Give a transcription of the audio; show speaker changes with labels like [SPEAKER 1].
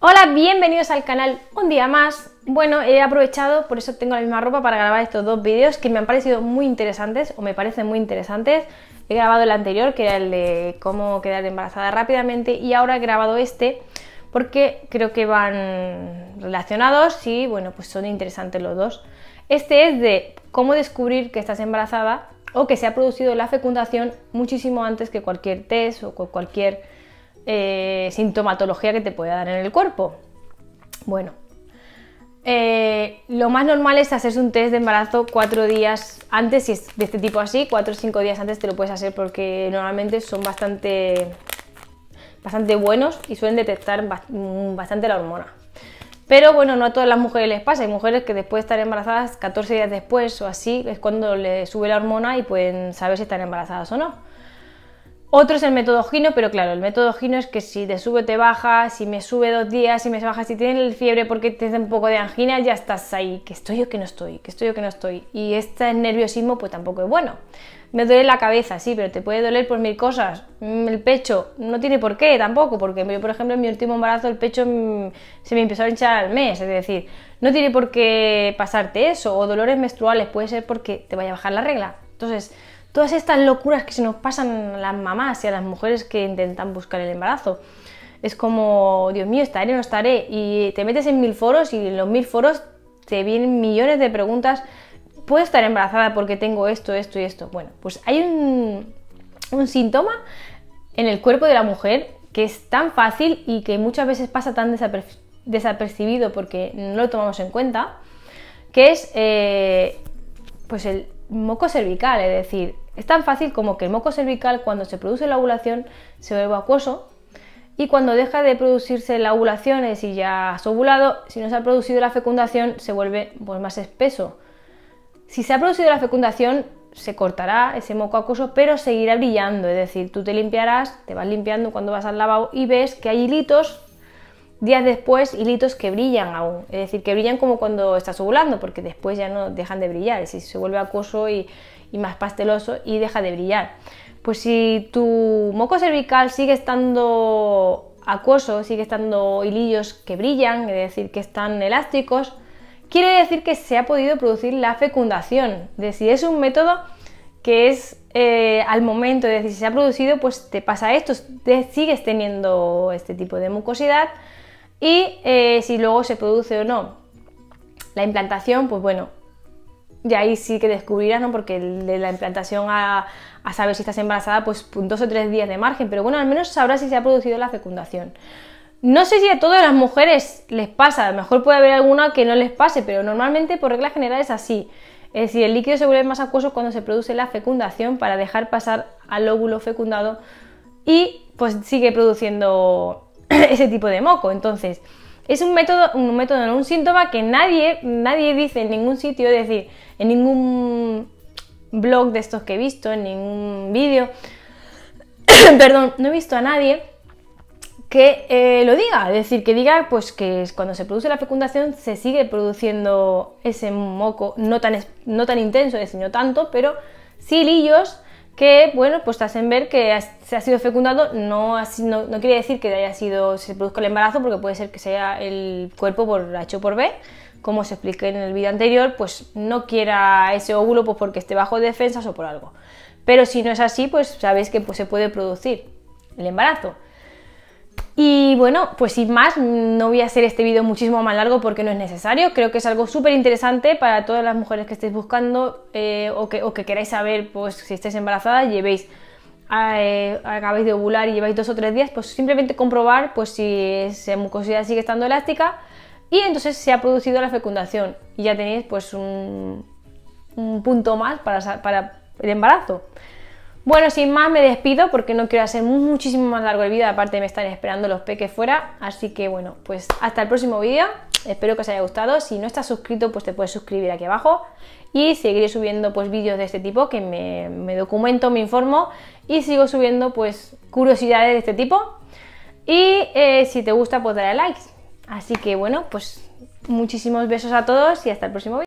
[SPEAKER 1] Hola, bienvenidos al canal un día más. Bueno, he aprovechado, por eso tengo la misma ropa para grabar estos dos vídeos que me han parecido muy interesantes o me parecen muy interesantes. He grabado el anterior, que era el de cómo quedar embarazada rápidamente, y ahora he grabado este porque creo que van relacionados y bueno, pues son interesantes los dos. Este es de cómo descubrir que estás embarazada o que se ha producido la fecundación muchísimo antes que cualquier test o cualquier eh, sintomatología que te puede dar en el cuerpo. Bueno, eh, lo más normal es hacerse un test de embarazo cuatro días antes, si es de este tipo así, cuatro o cinco días antes te lo puedes hacer porque normalmente son bastante, bastante buenos y suelen detectar mm, bastante la hormona. Pero bueno, no a todas las mujeres les pasa, hay mujeres que después de estar embarazadas, 14 días después o así, es cuando le sube la hormona y pueden saber si están embarazadas o no. Otro es el método Gino, pero claro, el método Gino es que si te sube, te baja, si me sube dos días, si me baja, si tienes fiebre porque te hace un poco de angina, ya estás ahí, que estoy o que no estoy, que estoy o que no estoy. Y este nerviosismo pues tampoco es bueno. Me duele la cabeza, sí, pero te puede doler por mil cosas. Mm, el pecho, no tiene por qué tampoco, porque yo, por ejemplo, en mi último embarazo el pecho mm, se me empezó a hinchar al mes, es decir, no tiene por qué pasarte eso. O dolores menstruales, puede ser porque te vaya a bajar la regla. Entonces, todas estas locuras que se nos pasan a las mamás y a las mujeres que intentan buscar el embarazo. Es como, Dios mío, estaré, o no estaré. Y te metes en mil foros y en los mil foros te vienen millones de preguntas. ¿Puedo estar embarazada porque tengo esto, esto y esto? Bueno, pues hay un, síntoma en el cuerpo de la mujer que es tan fácil y que muchas veces pasa tan desapercibido porque no lo tomamos en cuenta, que es eh, pues el moco cervical, es decir, es tan fácil como que el moco cervical cuando se produce la ovulación se vuelve acuoso y cuando deja de producirse la ovulación, es decir, ya has ovulado, si no se ha producido la fecundación se vuelve pues, más espeso. Si se ha producido la fecundación se cortará ese moco acuoso pero seguirá brillando, es decir, tú te limpiarás, te vas limpiando cuando vas al lavabo y ves que hay hilitos días después hilitos que brillan aún, es decir, que brillan como cuando estás ovulando, porque después ya no dejan de brillar, Si se vuelve acoso y, más pasteloso y deja de brillar. Pues si tu moco cervical sigue estando acuoso, sigue estando hilillos que brillan, es decir, que están elásticos, quiere decir que se ha podido producir la fecundación, es decir, es un método que es eh, al momento, de decir, si se ha producido, pues te pasa esto, te sigues teniendo este tipo de mucosidad, y eh, si luego se produce o no la implantación, pues bueno, ya ahí sí que descubrirás, ¿no? Porque de la implantación a, saber si estás embarazada, pues, pues dos o tres días de margen, pero bueno, al menos sabrás si se ha producido la fecundación. No sé si a todas las mujeres les pasa, a lo mejor puede haber alguna que no les pase, pero normalmente por regla general es así. Es decir, el líquido se vuelve más acuoso cuando se produce la fecundación para dejar pasar al óvulo fecundado y pues sigue produciendo ese tipo de moco. Entonces, es un método, un método, no, un síntoma que nadie, nadie dice en ningún sitio, es decir, en ningún blog de estos que he visto, en ningún vídeo, perdón, no he visto a nadie que eh, lo diga, es decir, que diga pues que cuando se produce la fecundación se sigue produciendo ese moco, no tan, no tan intenso, no tanto, pero sí lillos que bueno, pues te hacen ver que se ha sido fecundado, no, no, quiere decir que haya sido, se produzca el embarazo, porque puede ser que sea el cuerpo por H o por B, como se expliqué en el vídeo anterior, pues no quiera ese óvulo pues porque esté bajo defensas o por algo. Pero si no es así, pues sabéis que pues, se puede producir el embarazo. Y bueno, pues sin más, no voy a hacer este vídeo muchísimo más largo porque no es necesario. Creo que es algo súper interesante para todas las mujeres que estéis buscando eh, o, que, queráis saber, pues si estáis embarazadas, llevéis, eh, acabáis de ovular y lleváis dos o tres días, pues simplemente comprobar pues si esa mucosidad sigue estando elástica y entonces se ha producido la fecundación y ya tenéis pues un, punto más para el embarazo. Bueno, sin más me despido porque no quiero hacer muchísimo más largo el vídeo, aparte me están esperando los peques fuera, así que bueno, pues hasta el próximo vídeo, espero que os haya gustado, si no estás suscrito pues te puedes suscribir aquí abajo y seguiré subiendo pues vídeos de este tipo que me, documento, me informo y sigo subiendo pues curiosidades de este tipo y eh, si te gusta pues dale a likes, así que bueno, pues muchísimos besos a todos y hasta el próximo vídeo.